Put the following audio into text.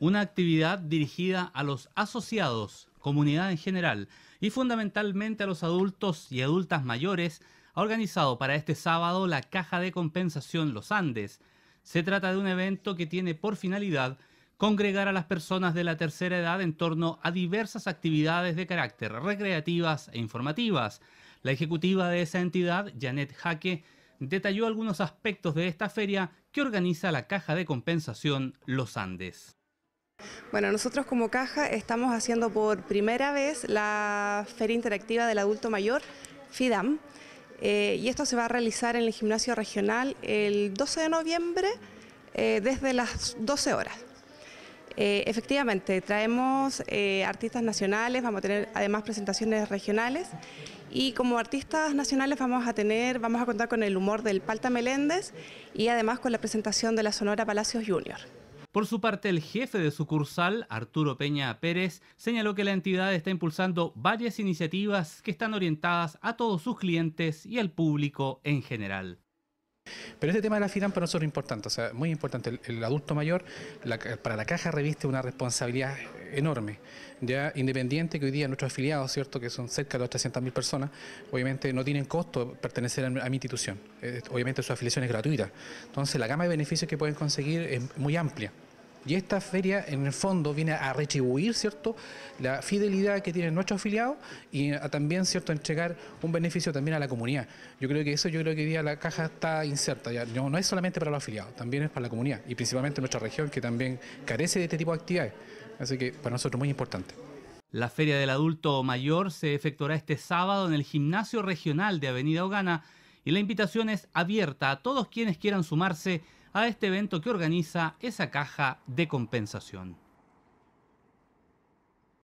una actividad dirigida a los asociados, comunidad en general y fundamentalmente a los adultos y adultas mayores, ha organizado para este sábado la Caja de Compensación Los Andes. Se trata de un evento que tiene por finalidad congregar a las personas de la tercera edad en torno a diversas actividades de carácter recreativas e informativas. La ejecutiva de esa entidad, Janet Jaque, detalló algunos aspectos de esta feria que organiza la Caja de Compensación Los Andes. Bueno, nosotros como caja estamos haciendo por primera vez la Feria Interactiva del Adulto Mayor, FIDAM, eh, y esto se va a realizar en el gimnasio regional el 12 de noviembre eh, desde las 12 horas. Eh, efectivamente, traemos artistas nacionales, vamos a tener además presentaciones regionales y como artistas nacionales vamos a tener, vamos a contar con el humor del Palta Meléndez y además con la presentación de la Sonora Palacios Junior. Por su parte, el jefe de sucursal, Arturo Peña Pérez, señaló que la entidad está impulsando varias iniciativas que están orientadas a todos sus clientes y al público en general. Pero este tema de la afiliación para nosotros es importante, o sea, muy importante. El, adulto mayor, para la caja reviste una responsabilidad enorme, ya independiente que hoy día nuestros afiliados, ¿cierto? que son cerca de 800.000 personas, obviamente no tienen costo pertenecer a, mi institución, eh, obviamente su afiliación es gratuita, entonces la gama de beneficios que pueden conseguir es muy amplia. Y esta feria, en el fondo, viene a retribuir, ¿cierto?, la fidelidad que tienen nuestros afiliados y a también, ¿cierto?, entregar un beneficio también a la comunidad. Yo creo que eso, yo creo que día la caja está inserta, no, no es solamente para los afiliados, también es para la comunidad y principalmente nuestra región que también carece de este tipo de actividades. Así que para nosotros muy importante. La Feria del Adulto Mayor se efectuará este sábado en el Gimnasio Regional de Avenida Ogana y la invitación es abierta a todos quienes quieran sumarse a este evento que organiza esa caja de compensación.